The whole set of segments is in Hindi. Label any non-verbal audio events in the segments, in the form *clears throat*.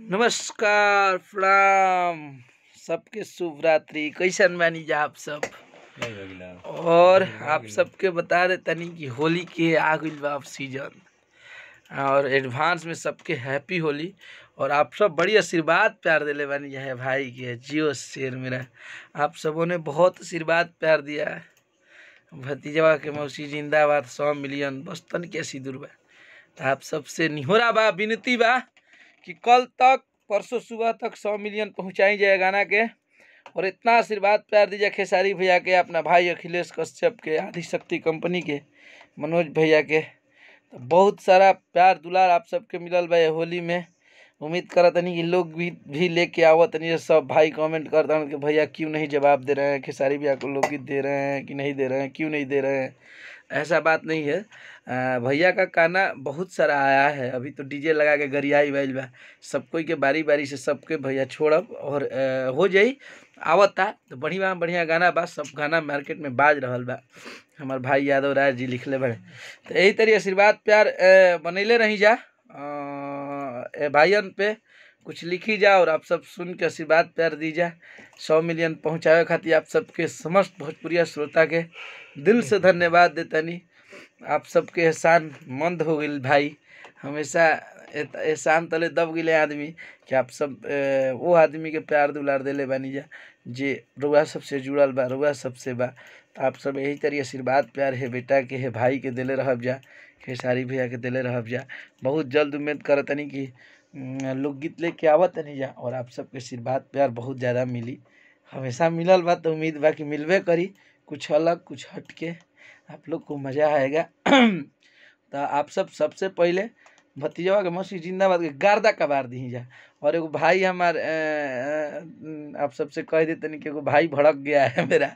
नमस्कार प्रणाम सबके शुभरात्रि कैसन मानी जा आप सब और आप सबके बता दे तनि कि होली के आ गई बा सीजन और एडवांस में सबके हैप्पी होली और आप सब बड़ी आशीर्वाद प्यार दिले बानी जहाँ है भाई के जियो शेर मेरा आप सबों ने बहुत आशीर्वाद प्यार दिया है भतीजवा के मौसी जिंदाबाद सौ मिलियन बस तन कैसी दूर बा आप सबसे निहोरा बा विनती बा कि कल तक परसों सुबह तक सौ मिलियन पहुँचाई जाए गाना के और इतना आशीर्वाद प्यार दीजिए खेसारी भैया के अपना भाई अखिलेश कश्यप के आदिशक्ति कंपनी के मनोज भैया के तो बहुत सारा प्यार दुलार आप सबके मिलल भाई होली में उम्मीद करा तनी कि लोग भी भी लेके आवा तनी सब भाई कमेंट दें कि भैया क्यों नहीं जवाब दे रहे हैं खेसारी भैया को लोग दे रहे हैं कि नहीं दे रहे हैं क्यों नहीं दे रहे हैं ऐसा बात नहीं है भैया का गाना बहुत सारा आया है अभी तो डीजे लगा के गरियाई वाइल बा सब कोई के बारी बारी से सबके भैया छोड़ब और आ, हो जाई आवता तो बढ़िया बढ़िया गाना बा सब गाना मार्केट में बाज रहा बा हमार भाई यादव राय जी लिखले बड़े तो यही तरी आशीर्वाद प्यार बनैले रही जा भाइयन पे कुछ लिखी जाए और आप सब सुन के आशीर्वाद प्यार दी जा सौ मिलियन पहुँचावे खातिर आप सबके समस्त भोजपुरिया श्रोता के दिल से धन्यवाद देतनी आप सबके एहसान मंद हो गई भाई हमेशा एहसान तले दब गए आदमी कि आप सब ए, वो आदमी के प्यार दुलार दिले बनी जा जे रुआ सबसे जुड़ल बा रुआ सबसे बा तो आप सब यही तरी आशीर्वाद प्यार है बेटा के है भाई के दिले रह जा खेसारी भैया के दिले रह जा बहुत जल्द उम्मीद करतनी कि लोकगीत लेके आवा तनी जा और आप सबके आशीर्वाद प्यार बहुत ज़्यादा मिली हमेशा मिलल बात तो उम्मीद बा कि मिलबे करी कुछ अलग कुछ हट के आप लोग को मज़ा आएगा *clears throat* तो आप सब सबसे पहले भतीजवा के मौसी जिंदाबाद के गारदा कबार दी जा और एगो भाई हमार आप सबसे कह देते नहीं कि एगो भाई भड़क गया है मेरा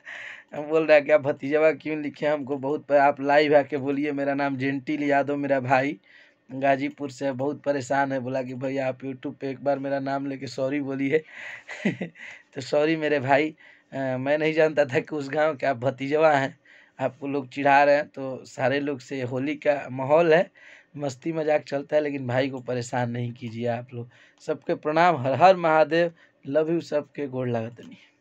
हम बोल रहा है कि आप भतीजवा क्यों लिखे हमको बहुत आप लाइव आके बोलिए मेरा नाम जेंटिल यादव मेरा भाई गाजीपुर से बहुत परेशान है बोला कि भैया आप यूट्यूब पे एक बार मेरा नाम लेके सॉरी बोलिए *laughs* तो सॉरी मेरे भाई आ, मैं नहीं जानता था कि उस गांव के आप भतीजवा हैं आपको लोग चिढ़ा रहे हैं तो सारे लोग से होली का माहौल है मस्ती मजाक चलता है लेकिन भाई को परेशान नहीं कीजिए आप लोग सबके प्रणाम हर हर महादेव लव यू सबके गोड़ लगतनी